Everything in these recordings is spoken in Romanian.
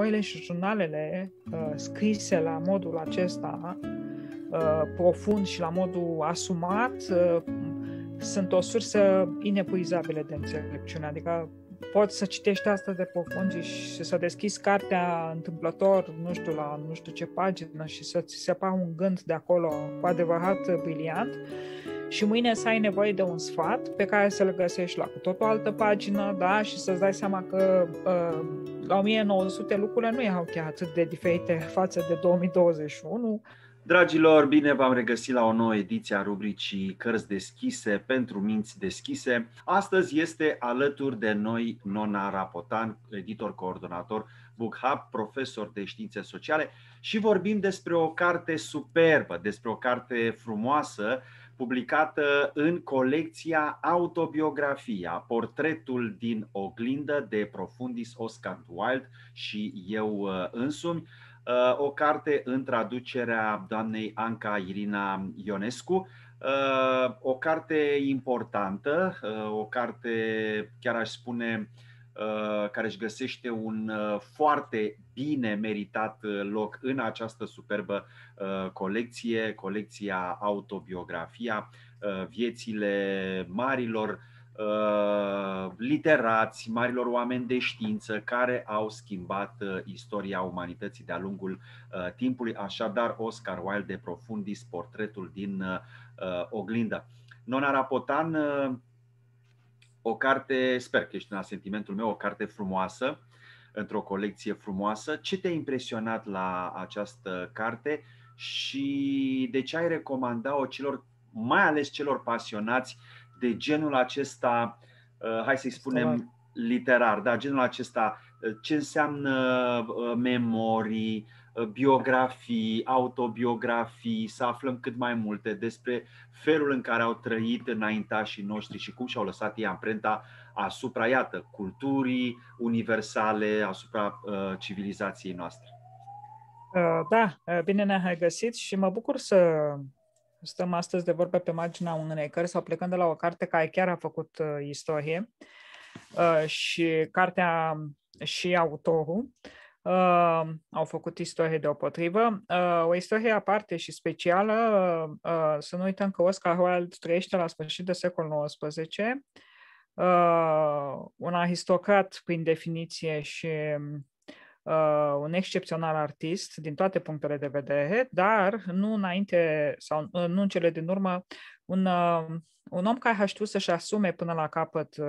noile și jurnalele uh, scrise la modul acesta, uh, profund și la modul asumat, uh, sunt o sursă inepuizabilă de înțelepciune. Adică poți să citești asta de profund și să deschizi cartea întâmplător, nu știu, la nu știu ce pagină și să-ți separ un gând de acolo cu adevărat briliant și mâine să ai nevoie de un sfat pe care să-l găsești la cu tot o altă pagină da? și să-ți dai seama că uh, la 1900 lucrurile nu erau chiar atât de diferite față de 2021. Dragilor, bine v-am regăsit la o nouă ediție a rubricii Cărți deschise pentru minți deschise. Astăzi este alături de noi Nona Rapotan, editor coordonator Book Hub, profesor de științe sociale și vorbim despre o carte superbă, despre o carte frumoasă publicată în colecția Autobiografia, portretul din oglindă de Profundis Oscar Wilde și eu uh, însumi, uh, o carte în traducerea doamnei Anca Irina Ionescu, uh, o carte importantă, o carte, chiar aș spune, Uh, care își găsește un uh, foarte bine meritat uh, loc în această superbă colecție, colecția Autobiografia, viețile marilor literați, marilor oameni de știință care au schimbat istoria umanității de-a lungul timpului. Așadar, Oscar Wilde de Profundis, portretul din oglindă. Nona Rapotan, o carte, sper că ești în sentimentul meu, o carte frumoasă, într-o colecție frumoasă. Ce te-a impresionat la această carte și de ce ai recomanda-o celor, mai ales celor pasionați de genul acesta, uh, hai să-i spunem, literar, da, genul acesta ce înseamnă memorii, biografii, autobiografii, să aflăm cât mai multe despre felul în care au trăit înaintașii noștri și cum și-au lăsat ei amprenta asupra, iată, culturii universale, asupra uh, civilizației noastre. Da, bine ne-ai găsit și mă bucur să stăm astăzi de vorbă pe marginea unei cărți sau plecând de la o carte care chiar a făcut uh, istorie uh, și cartea și autorul uh, au făcut istorie deopotrivă. Uh, o istorie aparte și specială, uh, să nu uităm că Oscar Wilde trăiește la sfârșit de secolul XIX, uh, un aristocrat prin definiție și uh, un excepțional artist din toate punctele de vedere, dar nu înainte sau uh, nu în cele din urmă un, uh, un om care a știut să-și asume până la capăt uh,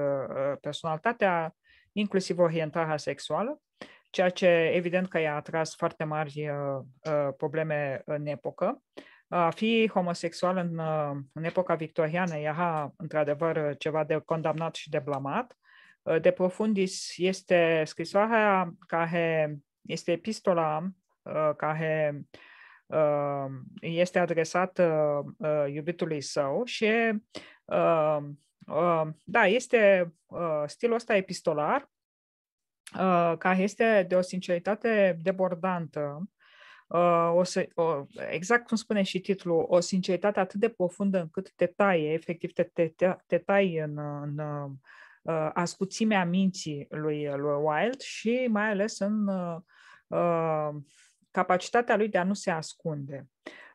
personalitatea inclusiv orientarea sexuală, ceea ce evident că i-a atras foarte mari uh, uh, probleme în epocă. A fi homosexual în, uh, în epoca victoriană era într-adevăr ceva de condamnat și de blamat. Uh, de profundis este scrisoarea care este epistola uh, care uh, este adresat iubitului său și Uh, da, este uh, stilul ăsta epistolar, uh, care este de o sinceritate debordantă, o, o, exact cum spune și titlul, o sinceritate atât de profundă încât te taie, efectiv te, te, te taie în, în ascuțimea minții lui, lui Wilde și mai ales în capacitatea lui de a nu se ascunde.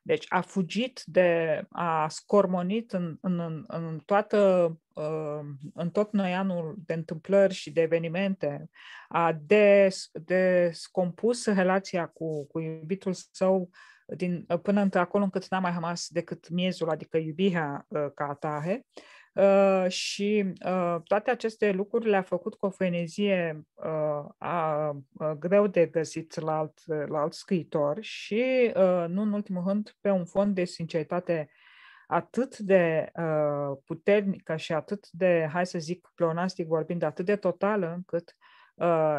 Deci a fugit de, a scormonit în, în, în, toată, uh, în tot anul de întâmplări și de evenimente, a des, descompus relația cu, cu iubitul său din, până într acolo încât n-a mai rămas decât miezul, adică iubirea uh, ca atare. Uh, Ă, și uh, toate aceste lucruri le-a făcut cu o făinezie uh, ă, a, a, greu de găsit la alt, la alt scriitor și, nu în ultimul rând, pe un fond de sinceritate atât de puternică și atât de, hai să zic, pleonastic vorbind, atât de totală încât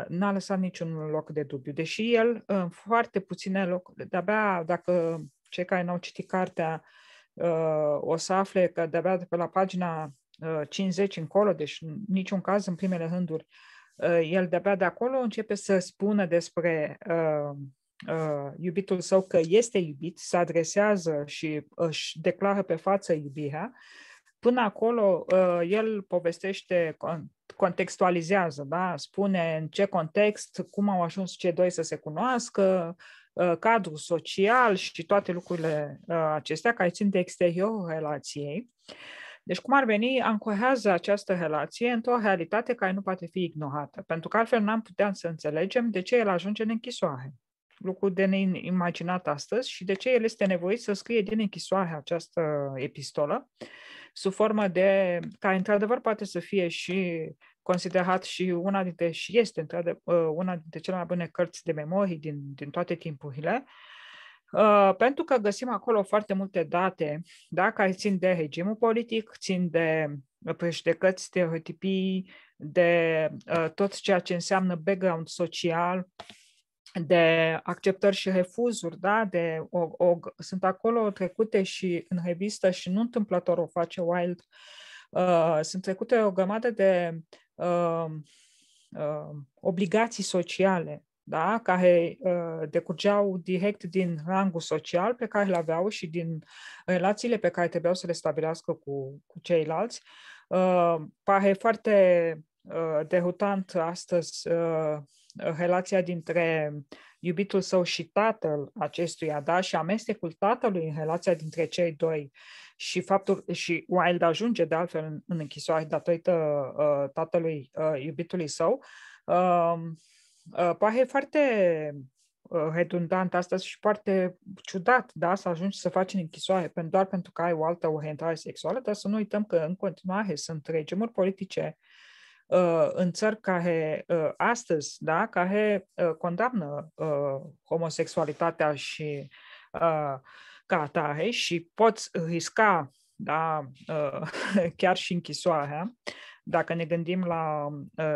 n-a lăsat niciun loc de dubiu. Deși el, în foarte puține locuri, de-abia dacă cei care n-au citit cartea uh, o să afle că de-abia de pe la pagina 50 uh, încolo, deci în niciun caz în primele rânduri, uh, el de-abia de acolo începe să spună despre uh, uh, iubitul său că este iubit, se adresează și își declară pe față iubirea. Până acolo, uh, el povestește, contextualizează, da? spune în ce context, cum au ajuns cei doi să se cunoască, Uh, cadru social și toate lucrurile uh, acestea care țin de exteriorul relației. Deci cum ar veni, ancorează această relație într-o realitate care nu poate fi ignorată, pentru că altfel n-am putea să înțelegem de ce el ajunge în închisoare. Lucru de neimaginat astăzi și de ce el este nevoit să scrie din închisoare această epistolă, sub formă de, care într-adevăr poate să fie și considerat și una dintre, și este uh, una dintre cele mai bune cărți de memorii din, din toate timpurile, uh, pentru că găsim acolo foarte multe date da, care țin de regimul politic, țin de prejudecăți, păi, stereotipii, de uh, tot ceea ce înseamnă background social, de acceptări și refuzuri, da? de, o, o, sunt acolo trecute și în revistă și nu întâmplător o face Wild, uh, sunt trecute o grămadă de uh, obligații sociale da? care uh, decurgeau direct din rangul social pe care îl aveau și din uh, relațiile pe care trebuiau să le stabilească cu, cu ceilalți. Uh, pare foarte uh, derutant astăzi uh, relația dintre iubitul său și tatăl acestuia, da, și amestecul tatălui în relația dintre cei doi și faptul, și Wilde ajunge de altfel în, în închisoare datorită uh, tatălui uh, iubitului său, um, uh, uh, pare foarte uh, redundant astăzi și foarte ciudat, da, să ajungi să faci în închisoare doar pentru că ai o altă orientare sexuală, dar să nu uităm că în continuare sunt regimuri politice uh, Uh, în țări care uh, astăzi, da, care uh, condamnă homosexualitatea și ca atare și poți risca da, chiar și închisoarea. Dacă ne gândim la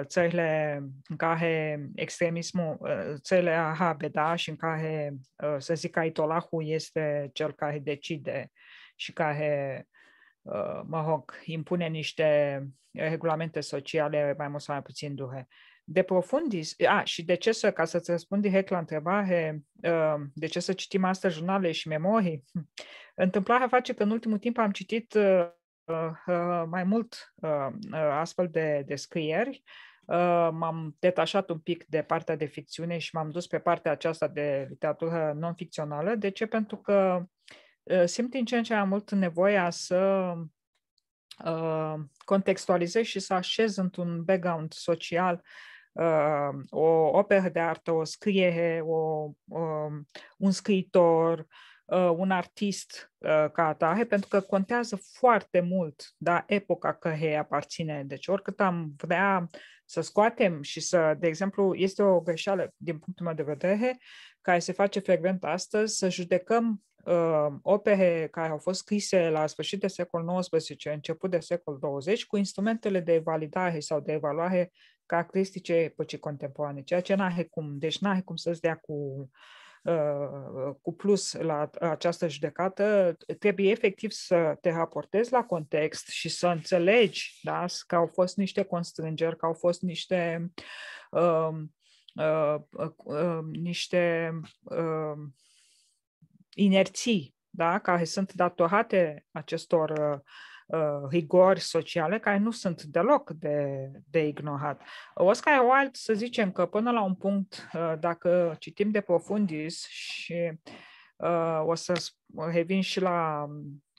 țările în care extremismul, țările arabe, da, și în care, să zic, Aitolahul este cel care decide și care Ă, rog, impune niște regulamente sociale mai mult sau mai puțin dure. De profundis, a, și de ce să, ca să-ți răspund direct la întrebare, ă, de ce să citim astăzi jurnale și memorii, întâmplarea face că în ultimul timp am citit ă, mai mult astfel de, descrieri. m-am detașat un pic de partea de ficțiune și m-am dus pe partea aceasta de literatură non-ficțională. De ce? Pentru că Ă, simt din ce în ce mai mult nevoia să ă, contextualizez și să așez într-un background social ă, o operă de artă, o scriere, o, un scriitor, un artist ca atare, pentru că contează foarte mult da, epoca căreia aparține. Deci oricât am vrea să scoatem și să, de exemplu, este o greșeală din punctul meu de vedere, care se face frecvent astăzi, să judecăm uh, opere care au fost scrise la sfârșit de secol XIX, început de secol XX, cu instrumentele de validare sau de evaluare caracteristice epocii contemporane, ceea ce n-are cum, deci n-are cum să-ți dea cu, uh, cu plus la această judecată, trebuie efectiv să te raportezi la context și să înțelegi da, că au fost niște constrângeri, că au fost niște, um, uh, uh, uh, uh niște uh, inerții da? care sunt datorate acestor uh, uh, rigori sociale care nu sunt deloc de, de ignorat. Oscar Wilde, să zicem că până la un punct, uh, dacă citim de profundis și uh, o să revin și la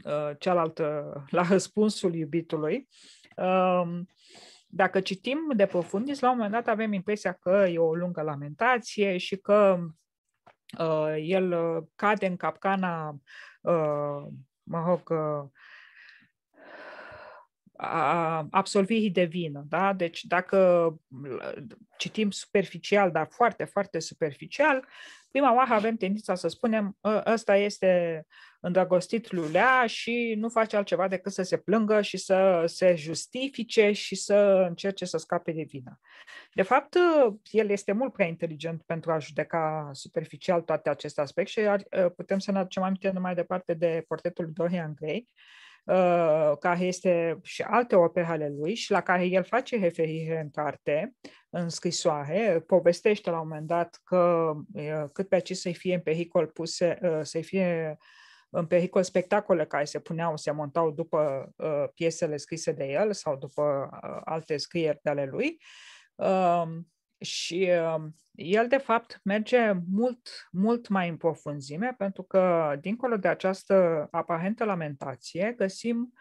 uh, cealaltă, la răspunsul iubitului, uh, dacă citim de profundis, la un moment dat avem impresia că e o lungă lamentație și că Uh, el uh, cade în capcana, uh, mă rog, a absolvi de vină. Da? Deci dacă citim superficial, dar foarte, foarte superficial, prima oară avem tendința să spunem ă, ăsta este îndrăgostit lulea și nu face altceva decât să se plângă și să se justifice și să încerce să scape de vină. De fapt, el este mult prea inteligent pentru a judeca superficial toate aceste aspecte și putem să ne aducem aminte numai departe de portretul Dorian Gray, Uh, care este și alte opere ale lui și la care el face referire în carte, în scrisoare, povestește la un moment dat că uh, cât pe acest să-i fie în pericol puse, uh, să-i fie în pericol spectacole care se puneau, se montau după piesele scrise de el sau după alte scrieri de ale lui. Um, și um, el, de fapt, merge mult, mult mai în profunzime, pentru că, dincolo de această aparentă lamentație, găsim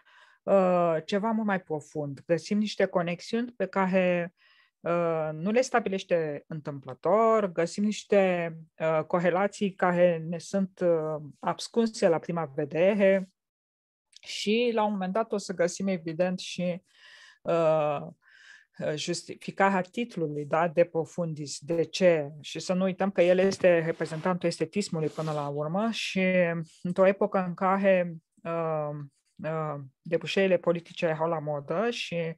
uh, ceva mult mai profund. Găsim niște conexiuni pe care uh, nu le stabilește întâmplător, găsim niște uh, corelații care ne sunt uh, abscunse la prima vedere și, la un moment dat, o să găsim, evident, și uh, Uh, justificarea titlului da, de profundis, de ce, și să nu uităm că el este reprezentantul estetismului până la urmă și într-o epocă în care uh, uh, depușeile politice erau la modă și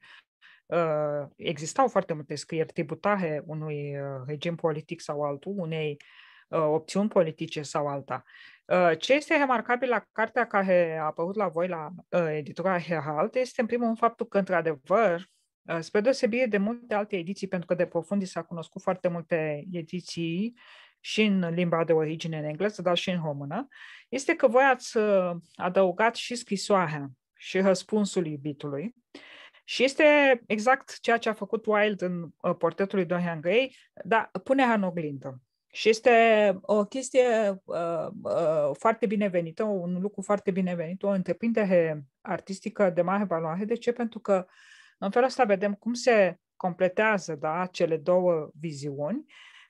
uh, existau foarte multe scrieri tributare unui uh, regim politic sau altul, unei uh, opțiuni politice sau alta. Ce este remarcabil la cartea care a apărut la voi la editura Herald este, în primul rând, faptul că, într-adevăr, Uh, spre deosebire de multe alte ediții, pentru că de profundi s-a cunoscut foarte multe ediții și în limba de origine în engleză, dar și în română, este că voi ați uh, adăugat și scrisoarea și răspunsul iubitului. Și este exact ceea ce a făcut Wild în uh, portretul lui Dorian Gray, dar pune în oglindă. Și este o chestie uh, uh, foarte binevenită, un lucru foarte binevenit, o întreprindere artistică de mare valoare. De ce? Pentru că uh, în felul ăsta vedem cum se completează da, cele două viziuni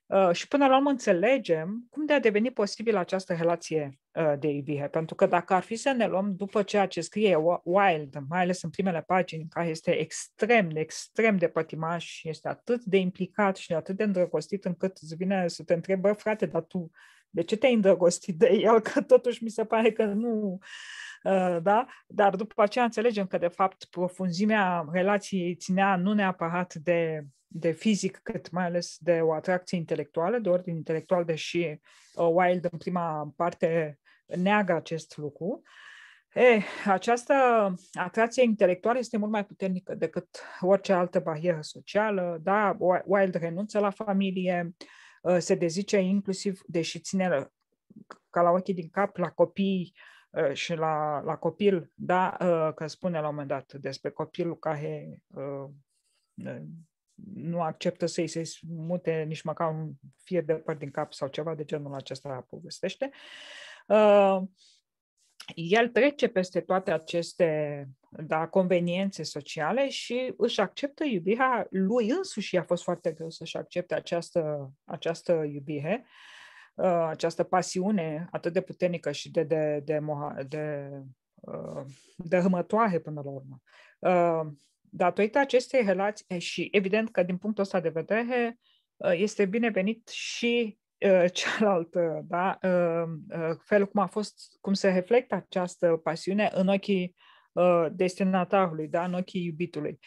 uh, și până la urmă înțelegem cum de a deveni posibil această relație uh, de iubire. Pentru că dacă ar fi să ne luăm după ceea ce scrie Wild, mai ales în primele pagini, care este extrem, extrem de pătimaș și este atât de implicat și atât de îndrăgostit încât îți vine să te întrebă, frate, dar tu de ce te-ai îndrăgostit de el? Că totuși mi se pare că nu Ă, da? dar după aceea înțelegem că, de fapt, profunzimea relației ținea nu neapărat de, de fizic, cât mai ales de o atracție intelectuală, de ordin intelectual, deși uh, Wild în prima parte neagă acest lucru. E, eh, această atracție intelectuală este mult mai puternică decât orice altă barieră socială. Da? Wild renunță la familie, uh, se dezice inclusiv, deși ține uh, ca la ochii din cap, la copii Ă, și la, la copil, da, ă, că spune la un moment dat despre copilul care ă, nu acceptă să-i se mute nici măcar un fier de păr din cap sau ceva de genul acesta povestește. El trece peste toate aceste da, conveniențe sociale și își acceptă iubirea lui însuși. A fost foarte greu să-și accepte această, această iubire. Uh, Uh, această pasiune atât de puternică și de, de, de, moha, de, uh, de hămătoare până la urmă. Uh, datorită acestei relații eh, și evident că din punctul ăsta de vedere uh, este binevenit și uh, cealaltă, da? felul cum a fost, cum se reflectă această pasiune în ochii destinatarului, da? în ochii iubitului.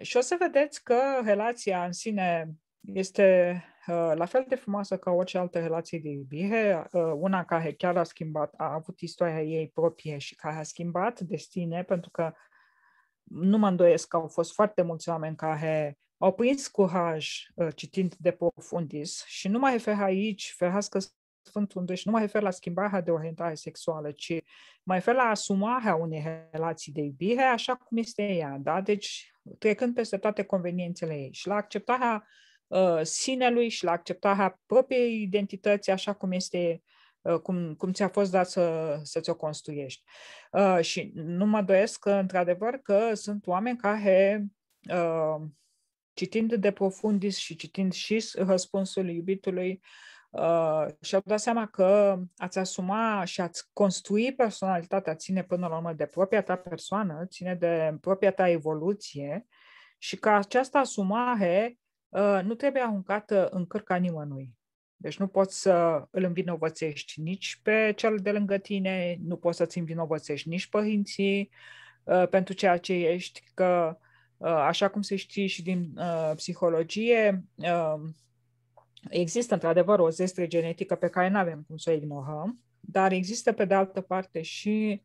Și o să vedeți că relația în sine este Uh, la fel de frumoasă ca orice altă relație de iubire, uh, una care chiar a schimbat, a avut istoria ei proprie și care a schimbat destine, pentru că nu mă îndoiesc că au fost foarte mulți oameni care au prins curaj uh, citind de profundis și nu mă refer aici, ferească Sfântul Deci nu mă refer la schimbarea de orientare sexuală, ci mă refer la asumarea unei relații de iubire așa cum este ea, da? Deci trecând peste toate conveniențele ei și la acceptarea uh, Uh, sinelui și la acceptarea propriei identități așa cum este uh, cum, cum ți-a fost dat să, să ți-o construiești. Uh, și nu mă doresc că, într-adevăr, că sunt oameni care, uh, citind de profundis și citind și răspunsul iubitului, Uh, și-au dat seama că ați asuma și ați construi personalitatea ține până la urmă de propria ta persoană, ține de propria ta evoluție și că această asumare Ă, nu trebuie aruncată în cărca nimănui. Deci nu poți să îl învinovățești nici pe cel de lângă tine, nu poți să-ți învinovățești nici părinții ă, pentru ceea ce ești, că ă, așa cum se știe și din psihologie, există într-adevăr o zestre genetică pe care nu avem cum să o ignorăm, dar există pe de altă parte și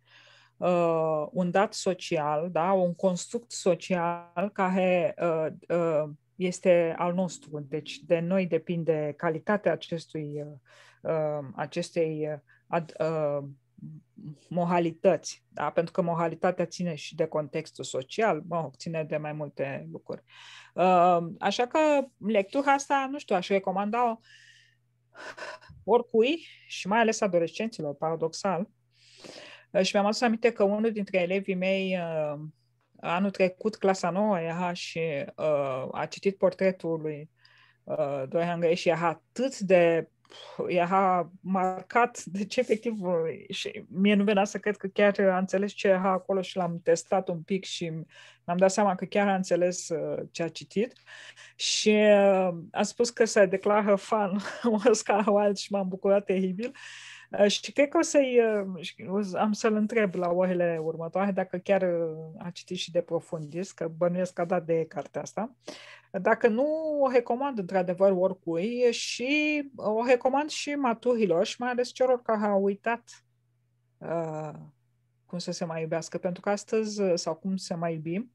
uh, un dat social, da? un construct social care uh, uh, este al nostru. Deci de noi depinde calitatea acestui, uh, uh acestei uh, ad, uh, moralități, da? pentru că moralitatea ține și de contextul social, mă, ține de mai multe lucruri. Uh, așa că lectura asta, nu știu, aș recomanda-o oricui și mai ales adolescenților, paradoxal, și mi-am adus aminte că unul dintre elevii mei uh, anul trecut, clasa nouă era și uh, a citit portretul lui uh, Dorian Gray și era atât de era marcat, de deci efectiv și mie nu venea să cred că chiar a înțeles ce era acolo și l-am testat un pic și mi-am dat seama că chiar a înțeles ce a citit și a spus că se declară fan Oscar Wilde și m-am bucurat teribil. Uh, Ă, și cred că o să-i, ă, am să-l întreb la orele următoare dacă chiar ă, a citit și de profundis, că bănuiesc că a dat de cartea asta. Dacă nu, o recomand într-adevăr oricui și o recomand și maturilor și mai ales celor care au uitat uh, cum să se mai iubească, pentru că astăzi, sau cum să mai iubim,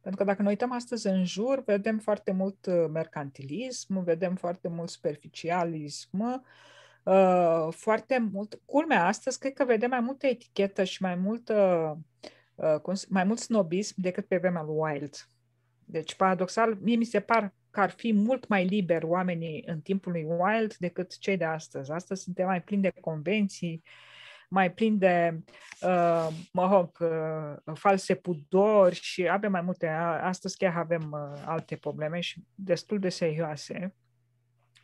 pentru că dacă ne uităm astăzi în jur, vedem foarte mult mercantilism, vedem foarte mult superficialism, Uh, foarte mult. Culmea, astăzi cred că vedem mai multă etichetă și mai mult, uh, mai mult snobism decât pe vremea lui Wild. Deci, paradoxal, mie mi se par că ar fi mult mai liber oamenii în timpul lui Wild decât cei de astăzi. Astăzi suntem mai plini de convenții, mai plini de, uh, mă rog, uh, false pudori și avem mai multe. Astăzi chiar avem uh, alte probleme și destul de serioase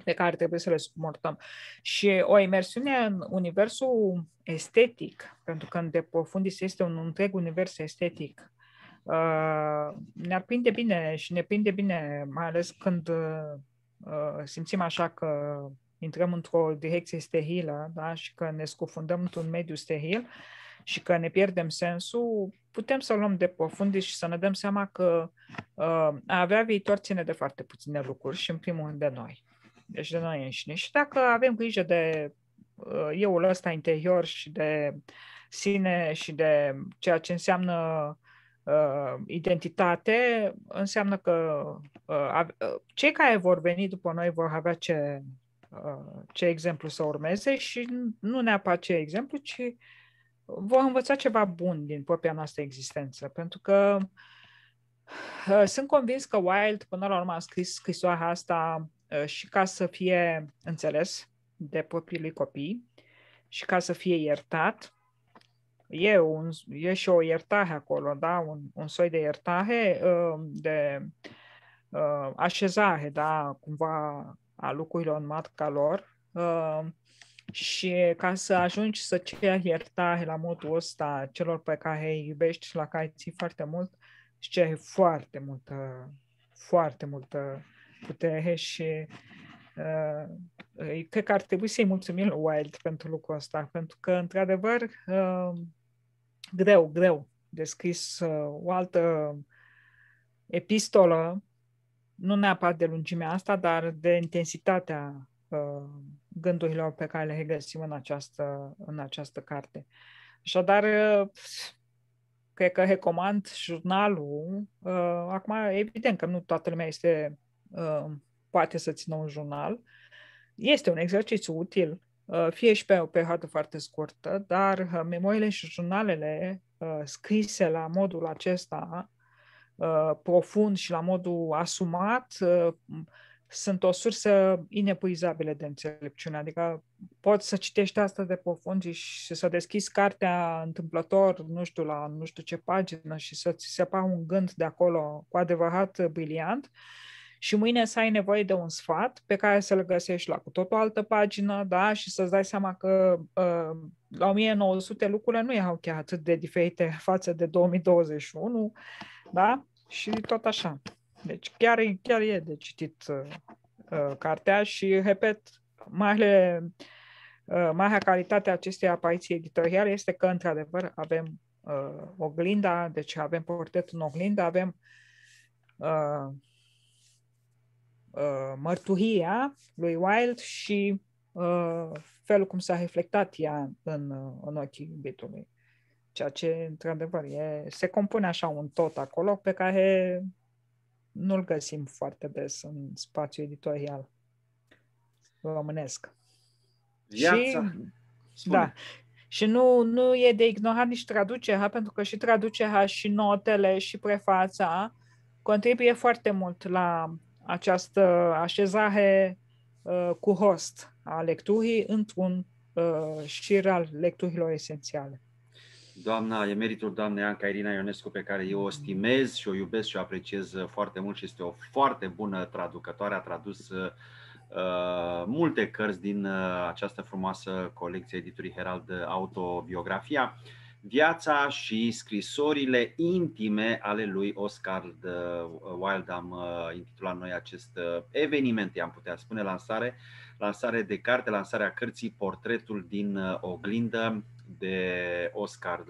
pe care trebuie să le suportăm. Și o imersiune în universul estetic, pentru că în De Profundis este un întreg univers estetic, uh, ne-ar prinde bine și ne prinde bine, mai ales când uh, simțim așa că intrăm într-o direcție sterilă da? și că ne scufundăm într-un mediu steril și că ne pierdem sensul, putem să luăm de profund și să ne dăm seama că uh, a avea viitor ține de foarte puține lucruri și în primul rând de noi deci de noi înșine. Și dacă avem grijă de uh, euul ăsta interior și de sine și de ceea ce înseamnă uh, identitate, înseamnă că uh, uh, cei care vor veni după noi vor avea ce, uh, ce exemplu să urmeze și nu neapărat ce exemplu, ci vor învăța ceva bun din propria noastră existență. Pentru că uh, sunt convins că Wild până la urmă, a scris scrisoarea asta Ă, și ca să fie înțeles de propriilor copii și ca să fie iertat. E, un, e și o iertare acolo, da? un, un soi de iertare, ă, de ă, așezare, da? cumva, a lucrurilor în matca lor și ca să ajungi să ceri iertare la modul ăsta celor pe care îi iubești și la care ții foarte mult, și ceri foarte multă, foarte multă putere și uh, cred că ar trebui să-i mulțumim lui Wild pentru lucrul ăsta, pentru că, într-adevăr, uh, greu, greu descris uh, o altă epistolă, nu neapărat de lungimea asta, dar de intensitatea uh, gândurilor pe care le regăsim în această, în această carte. Așadar, uh, cred că recomand jurnalul. Uh, acum, evident că nu toată lumea este Uh, poate să țină un jurnal. Este un exercițiu util, uh, fie și pe o perioadă foarte scurtă, dar uh, memoriile și jurnalele scrise la modul acesta, profund și la modul asumat, sunt o sursă inepuizabilă de înțelepciune. Adică poți să citești asta de profund și să deschizi cartea întâmplător, nu știu, la nu știu ce pagină și să-ți separ un gând de acolo cu adevărat briliant și mâine să ai nevoie de un sfat pe care să-l găsești la cu tot o altă pagină, da, și să-ți dai seama că uh, la 1900 lucrurile nu erau chiar atât de diferite față de 2021, da, și tot așa. Deci chiar, chiar e de citit uh, uh cartea și, repet, mare, uh, marea calitate a acestei apariții editoriale este că, într-adevăr, avem uh, oglinda, deci avem portretul în oglinda, avem uh, Uh, mărturia lui Wilde și uh, felul cum s-a reflectat ea în, uh, în ochii iubitului. Ceea ce, într-adevăr, e, se compune așa un tot acolo pe care nu-l găsim foarte des în spațiu editorial românesc. Viața. Și, da. Și nu, nu e de ignorat nici traducerea, pentru că și traducerea și notele și prefața contribuie foarte mult la această așezare uh, cu host a lecturii într-un uh, șir al lecturilor esențiale. Doamna, e meritul doamnei Anca Irina Ionescu pe care eu o stimez și o iubesc și o apreciez uh, foarte mult și este o foarte bună traducătoare, a tradus uh, uh multe cărți din uh, această frumoasă colecție editurii Herald uh, Autobiografia. Uh, viața și scrisorile intime ale lui Oscar Wilde. Am uh, intitulat noi acest uh, eveniment, i-am putea spune, lansare, lansare de carte, lansarea cărții Portretul din uh, Oglindă de Oscar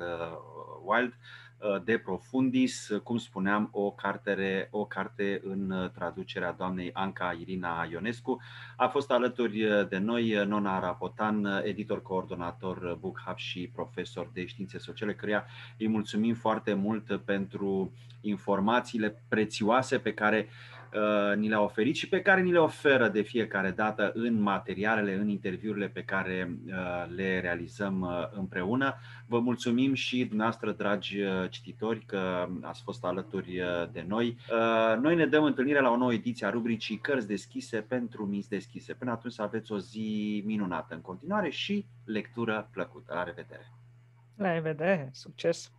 Wilde. Eh, de Profundis, eh, cum spuneam, o, carte, o carte în eh, traducerea doamnei Anca Irina Ionescu. A fost alături de noi Nona Rapotan, editor, coordonator Book Hub și profesor de științe sociale, căreia îi mulțumim foarte mult pentru informațiile prețioase pe care uh, Uh, ni le-a oferit și pe care ni le oferă de fiecare dată în materialele, în interviurile pe care uh, le realizăm uh, împreună. Vă mulțumim și dumneavoastră, dragi cititori, că ați fost alături de noi. Noi ne dăm întâlnire la o nouă ediție a rubricii Cărți deschise pentru minți deschise. Până atunci să aveți o zi minunată în continuare și lectură plăcută. La revedere! La revedere! Succes!